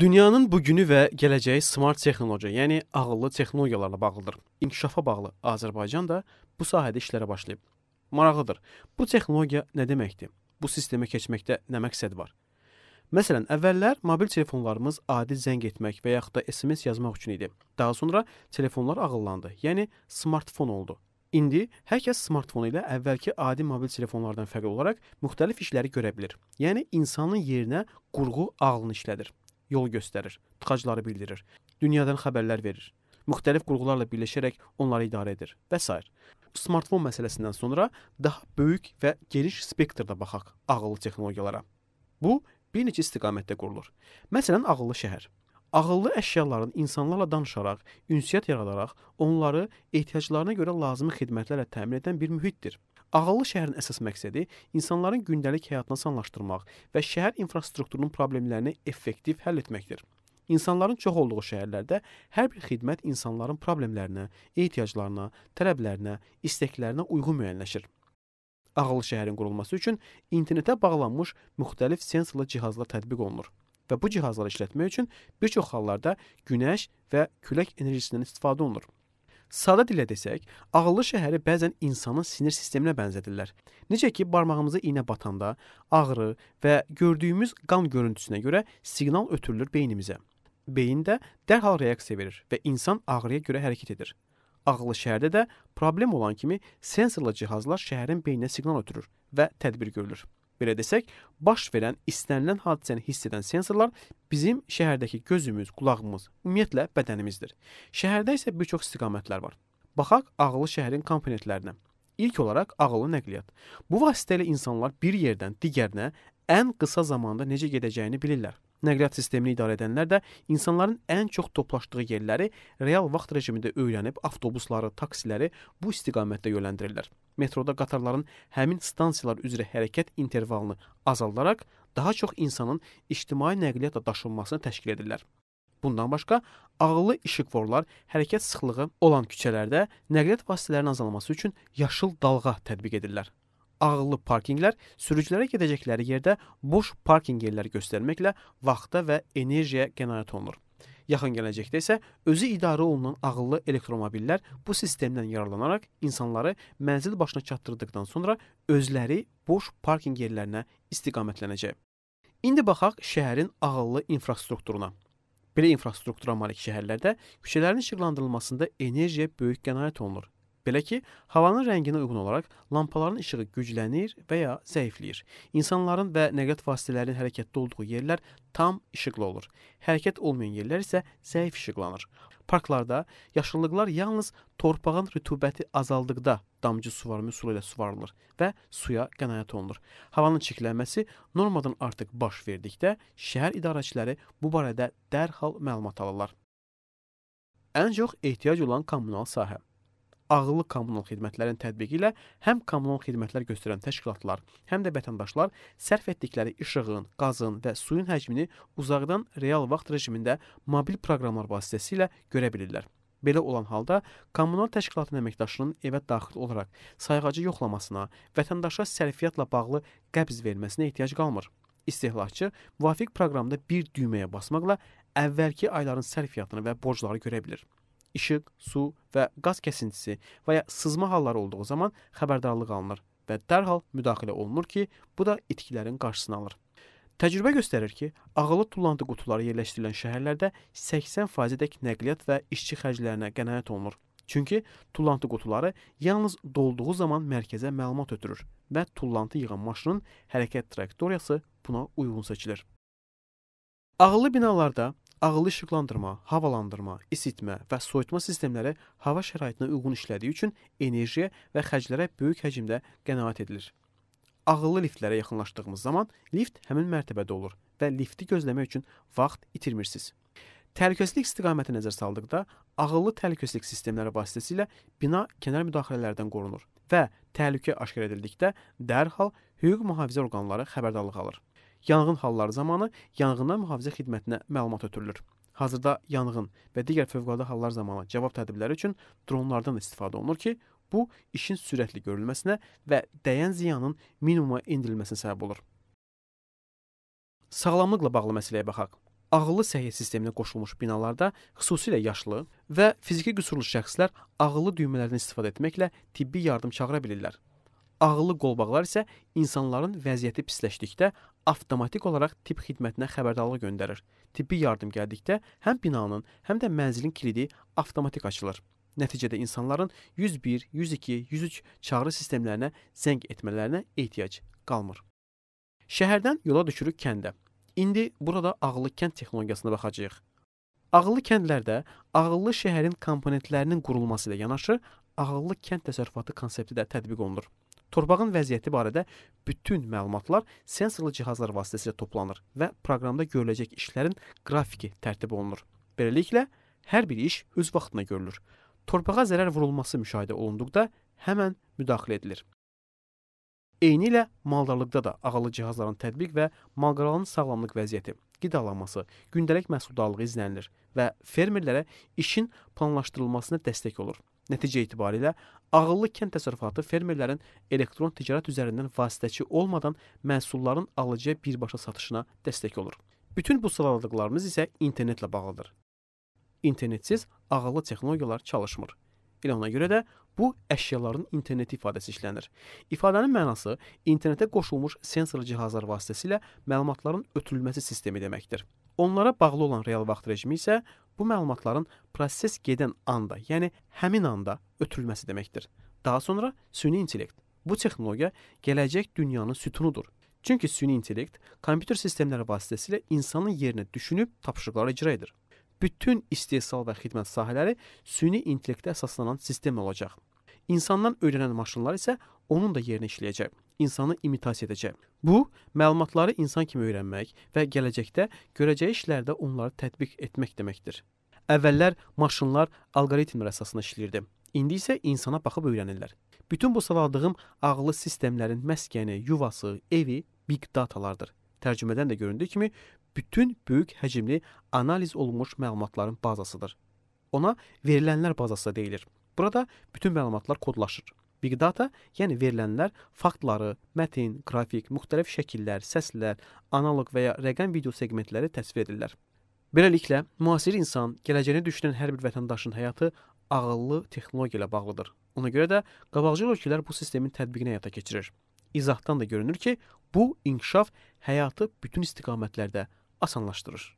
Dünyanın bugünü və gələcəyi smart texnologiya, yəni ağıllı texnologiyalarla bağlıdır. İnkişafa bağlı Azərbaycan da bu sahədə işlərə başlayıb. Maraqlıdır. Bu texnologiya nə deməkdir? Bu sistemə keçməkdə nə məqsəd var? Məsələn, əvvəllər mobil telefonlarımız adi zəng etmək və yaxud da SMS yazmaq üçün idi. Daha sonra telefonlar ağıllandı, yəni smartfon oldu. İndi hər kəs smartfonu ilə əvvəlki adi mobil telefonlardan fərqli olaraq müxtəlif işləri görə bilir. Yəni insanın yerinə qurğu ağlını işlədir yol göstərir, tıxacları bildirir, dünyadan xəbərlər verir, müxtəlif qurğularla birləşərək onları idarə edir və s. Smartfon məsələsindən sonra daha böyük və geniş spektrdə baxaq ağıllı texnologiyalara. Bu bir neçə istiqamətdə qurulur. Məsələn, ağıllı şəhər ağıllı əşyaların insanlarla danışaraq, ünsiyyət yaradaraq onları ehtiyaclarına görə lazımi xidmətlərlə təmin edən bir mühitdir. Ağıllı şəhərin əsas məqsədi insanların gündəlik həyatını asanlaşdırmaq və şəhər infrastrukturunun problemlərini effektiv həll etməkdir. İnsanların çox olduğu şəhərlərdə hər bir xidmət insanların problemlərinə, ehtiyaclarına, tələblərinə, istəklərinə uyğun müəyyənləşir. Ağıllı şəhərin qurulması üçün internetə bağlanmış müxtəlif sensorlu cihazlar tətbiq olunur və bu cihazları işlətmək üçün bir çox hallarda günəş və külək enerjisindən istifadə olunur. Sadə dillə desək, ağıllı şəhəri bəzən insanın sinir sisteminə bənzədirlər. Necə ki, barmağımıza iynə batanda ağrı və gördüyümüz qan görüntüsünə görə siqnal ötürülür beynimizə. Beyin də dərhal reaksiya verir və insan ağrıya görə hərəkət edir. Ağıllı şəhərdə də problem olan kimi sensorlu cihazlar şəhərin beyninə siqnal ötürür və tədbir görülür belə desək, baş verən istənilən hadisəni hiss edən sensorlar bizim şəhərdəki gözümüz, qulağımız, ümumiyyətlə bədənimizdir. Şəhərdə isə bir çox istiqamətlər var. Baxaq ağıllı şəhərin komponentlərinə. İlk olaraq ağıllı nəqliyyat. Bu vasitə ilə insanlar bir yerdən digərinə ən qısa zamanda necə gedəcəyini bilirlər. Nəqliyyat sistemini idarə edənlər də insanların ən çox toplaşdığı yerləri real vaxt rejimində öyrənib avtobusları, taksiləri bu istiqamətdə yönləndirirlər. Metroda qatarların həmin stansiyalar üzrə hərəkət intervalını azaldaraq daha çox insanın ictimai nəqliyyatla daşınmasını təşkil edirlər. Bundan başqa ağıllı işıqforlar hərəkət sıxlığı olan küçələrdə nəqliyyat vasitələrinin azalması üçün yaşıl dalğa tətbiq edirlər ağıllı parkinqlər sürücülərə gedəcəkləri yerdə boş parkinq yerləri göstərməklə vaxta və enerjiyə qənaət olunur. Yaxın gələcəkdə isə özü idarə olunan ağıllı elektromobillər bu sistemdən yararlanaraq insanları mənzil başına çatdırdıqdan sonra özləri boş parkinq yerlərinə istiqamətlənəcək. İndi baxaq şəhərin ağıllı infrastrukturuna. Belə infrastruktura malik şəhərlərdə küçələrin işıqlandırılmasında enerjiyə böyük qənaət olunur. Belə ki, havanın rənginə uyğun olaraq lampaların işığı güclənir və ya zəifləyir. İnsanların və nəqliyyat vasitələrinin hərəkətdə olduğu yerlər tam işıqlı olur. Hərəkət olmayan yerlər isə zəif işıqlanır. Parklarda yaşıllıqlar yalnız torpağın rütubəti azaldıqda damcı suvarma üsulu ilə suvarılır və suya qənaət olunur. Havanın çirklənməsi normadan artıq baş verdikdə şəhər idarəçiləri bu barədə dərhal məlumat alırlar. Ən çox ehtiyac olan kommunal sahə ağıllı kommunal xidmətlərin tətbiqi ilə həm kommunal xidmətlər göstərən təşkilatlar, həm də vətəndaşlar sərf etdikləri işığın, qazın və suyun həcmini uzaqdan real vaxt rejimində mobil proqramlar vasitəsilə görə bilirlər. Belə olan halda kommunal təşkilatın əməkdaşının evə daxil olaraq sayğacı yoxlamasına, vətəndaşa sərfiyyatla bağlı qəbz verməsinə ehtiyac qalmır. İstehlakçı müvafiq proqramda bir düyməyə basmaqla əvvəlki ayların sərfiyyatını və borcları görə bilir işıq, su və qaz kəsintisi və ya sızma halları olduğu zaman xəbərdarlıq alınır və dərhal müdaxilə olunur ki, bu da itkilərin qarşısını alır. Təcrübə göstərir ki, ağıllı tullantı qutuları yerləşdirilən şəhərlərdə 80%-dək nəqliyyat və işçi xərclərinə qənaət olunur. Çünki tullantı qutuları yalnız dolduğu zaman mərkəzə məlumat ötürür və tullantı yığan maşının hərəkət traktoriyası buna uyğun seçilir. Ağıllı binalarda ağıllı işıqlandırma, havalandırma, isitmə və soyutma sistemləri hava şəraitinə uyğun işlədiyi üçün enerjiyə və xərclərə böyük həcmdə qənaət edilir. Ağıllı liftlərə yaxınlaşdığımız zaman lift həmin mərtəbədə olur və lifti gözləmək üçün vaxt itirmirsiniz. Təhlükəsizlik istiqaməti nəzər saldıqda ağıllı təhlükəsizlik sistemləri vasitəsilə bina kənar müdaxilələrdən qorunur və təhlükə aşkar edildikdə dərhal hüquq mühafizə orqanları xəbərdarlıq alır. Yanğın halları zamanı yanğından mühafizə xidmətinə məlumat ötürülür. Hazırda yanğın və digər fövqəladə hallar zamanı cavab tədbirləri üçün dronlardan istifadə olunur ki, bu işin sürətli görülməsinə və dəyən ziyanın minimuma endirilməsinə səbəb olur. Sağlamlıqla bağlı məsələyə baxaq ağıllı səhiyyə sisteminə qoşulmuş binalarda xüsusilə yaşlı və fiziki qüsurlu şəxslər ağıllı düymələrdən istifadə etməklə tibbi yardım çağıra bilirlər. Ağıllı qolbağlar isə insanların vəziyyəti pisləşdikdə avtomatik olaraq tibb xidmətinə xəbərdarlıq göndərir. Tibbi yardım gəldikdə həm binanın, həm də mənzilin kilidi avtomatik açılır. Nəticədə insanların 101, 102, 103 çağrı sistemlərinə zəng etmələrinə ehtiyac qalmır. Şəhərdən yola düşürük kəndə. İndi burada ağıllı kənd texnologiyasına baxacağıq. Ağıllı kəndlərdə ağıllı şəhərin komponentlərinin qurulması ilə yanaşı ağıllı kənd təsərrüfatı konsepti də tətbiq olunur. Torpağın vəziyyəti barədə bütün məlumatlar sensorlu cihazlar vasitəsilə toplanır və proqramda görüləcək işlərin qrafiki tərtib olunur. Beləliklə, hər bir iş öz vaxtında görülür. Torpağa zərər vurulması müşahidə olunduqda həmən müdaxilə edilir. Eyni ilə maldarlıqda da ağıllı cihazların tətbiq və malqaranın sağlamlıq vəziyyəti qidalanması, gündəlik məhsuldarlığı izlənilir və fermerlərə işin planlaşdırılmasına dəstək olur. Nəticə itibarilə ağıllı kənd təsərrüfatı fermerlərin elektron ticarət üzərindən vasitəçi olmadan məhsulların alıcıya birbaşa satışına dəstək olur. Bütün bu sıraladıqlarımız isə internetlə bağlıdır. İnternetsiz ağıllı texnologiyalar çalışmır. Elə ona görə də bu əşyaların interneti ifadəsi işlənir. İfadənin mənası internetə qoşulmuş sensorlu cihazlar vasitəsilə məlumatların ötürülməsi sistemi deməkdir. Onlara bağlı olan real vaxt rejimi isə bu məlumatların proses gedən anda, yəni həmin anda ötürülməsi deməkdir. Daha sonra süni intellekt. Bu texnologiya gələcək dünyanın sütunudur. Çünki süni intellekt kompüter sistemləri vasitəsilə insanın yerinə düşünüb tapşırıqları icra edir bütün istehsal və xidmət sahələri süni intellektə əsaslanan sistem olacaq. İnsandan öyrənən maşınlar isə onun da yerinə işləyəcək insanı imitasiya edəcək. Bu, məlumatları insan kimi öyrənmək və gələcəkdə görəcəyi işlərdə onları tətbiq etmək deməkdir. Əvvəllər maşınlar alqoritmlər əsasında işləyirdi. İndi isə insana baxıb öyrənirlər. Bütün bu saladığım ağıllı sistemlərin məskəni, yuvası, evi big datalardır. Tərcümədən də göründüyü kimi bütün böyük həcmli analiz olunmuş məlumatların bazasıdır. Ona verilənlər bazası deyilir. Burada bütün məlumatlar kodlaşır. Big data, yəni verilənlər faktları, mətin, qrafik, müxtəlif şəkillər, səslər, analoq və ya rəqəm video seqmentləri təsvir edirlər. Beləliklə, müasir insan gələcəyini düşünən hər bir vətəndaşın həyatı ağıllı texnologiya ilə bağlıdır. Ona görə də qabaqcıl ölkələr bu sistemin tətbiqini həyata keçirir. İzahdan da görünür ki, bu inkişaf həyatı bütün istiqamətlərdə asanlaştırır.